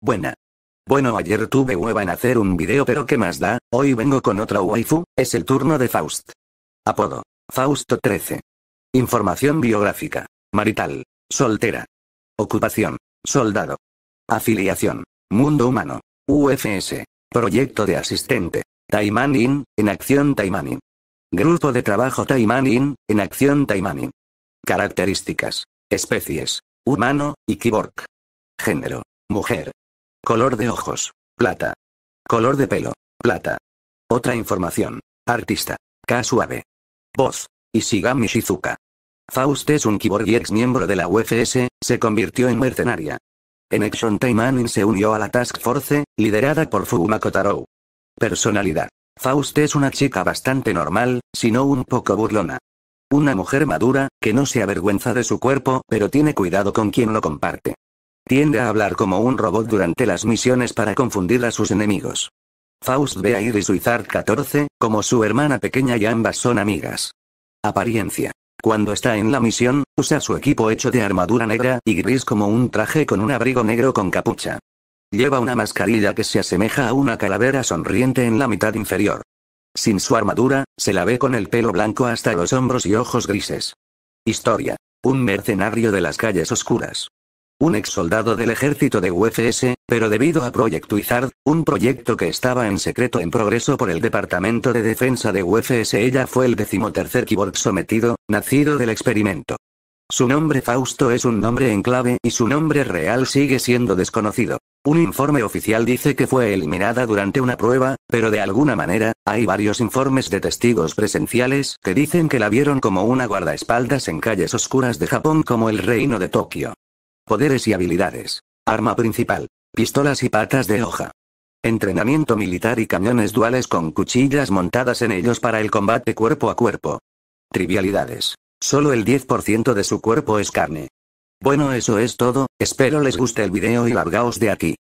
Buena. Bueno ayer tuve hueva en hacer un video pero qué más da, hoy vengo con otra waifu, es el turno de Faust. Apodo. Fausto 13. Información biográfica. Marital. Soltera. Ocupación. Soldado. Afiliación. Mundo humano. UFS. Proyecto de asistente. Taimanin, en acción Taimanin. Grupo de trabajo Taimanin, en acción Taimanin. Características. Especies. Humano, y cyborg. Género. Mujer. Color de ojos. Plata. Color de pelo. Plata. Otra información. Artista. K suave. Voz. Ishigami Shizuka. Faust es un kiborg y ex miembro de la UFS, se convirtió en mercenaria. En Action Time se unió a la Task Force, liderada por fuma Kotarou. Personalidad. Faust es una chica bastante normal, sino un poco burlona. Una mujer madura, que no se avergüenza de su cuerpo, pero tiene cuidado con quien lo comparte. Tiende a hablar como un robot durante las misiones para confundir a sus enemigos. Faust ve a Iris Wizard 14, como su hermana pequeña y ambas son amigas. Apariencia. Cuando está en la misión, usa su equipo hecho de armadura negra y gris como un traje con un abrigo negro con capucha. Lleva una mascarilla que se asemeja a una calavera sonriente en la mitad inferior. Sin su armadura, se la ve con el pelo blanco hasta los hombros y ojos grises. Historia. Un mercenario de las calles oscuras un ex soldado del ejército de UFS, pero debido a Project Wizard, un proyecto que estaba en secreto en progreso por el Departamento de Defensa de UFS ella fue el decimotercer Kiborg sometido, nacido del experimento. Su nombre Fausto es un nombre en clave y su nombre real sigue siendo desconocido. Un informe oficial dice que fue eliminada durante una prueba, pero de alguna manera, hay varios informes de testigos presenciales que dicen que la vieron como una guardaespaldas en calles oscuras de Japón como el reino de Tokio. Poderes y habilidades. Arma principal. Pistolas y patas de hoja. Entrenamiento militar y cañones duales con cuchillas montadas en ellos para el combate cuerpo a cuerpo. Trivialidades. Solo el 10% de su cuerpo es carne. Bueno eso es todo, espero les guste el video y largaos de aquí.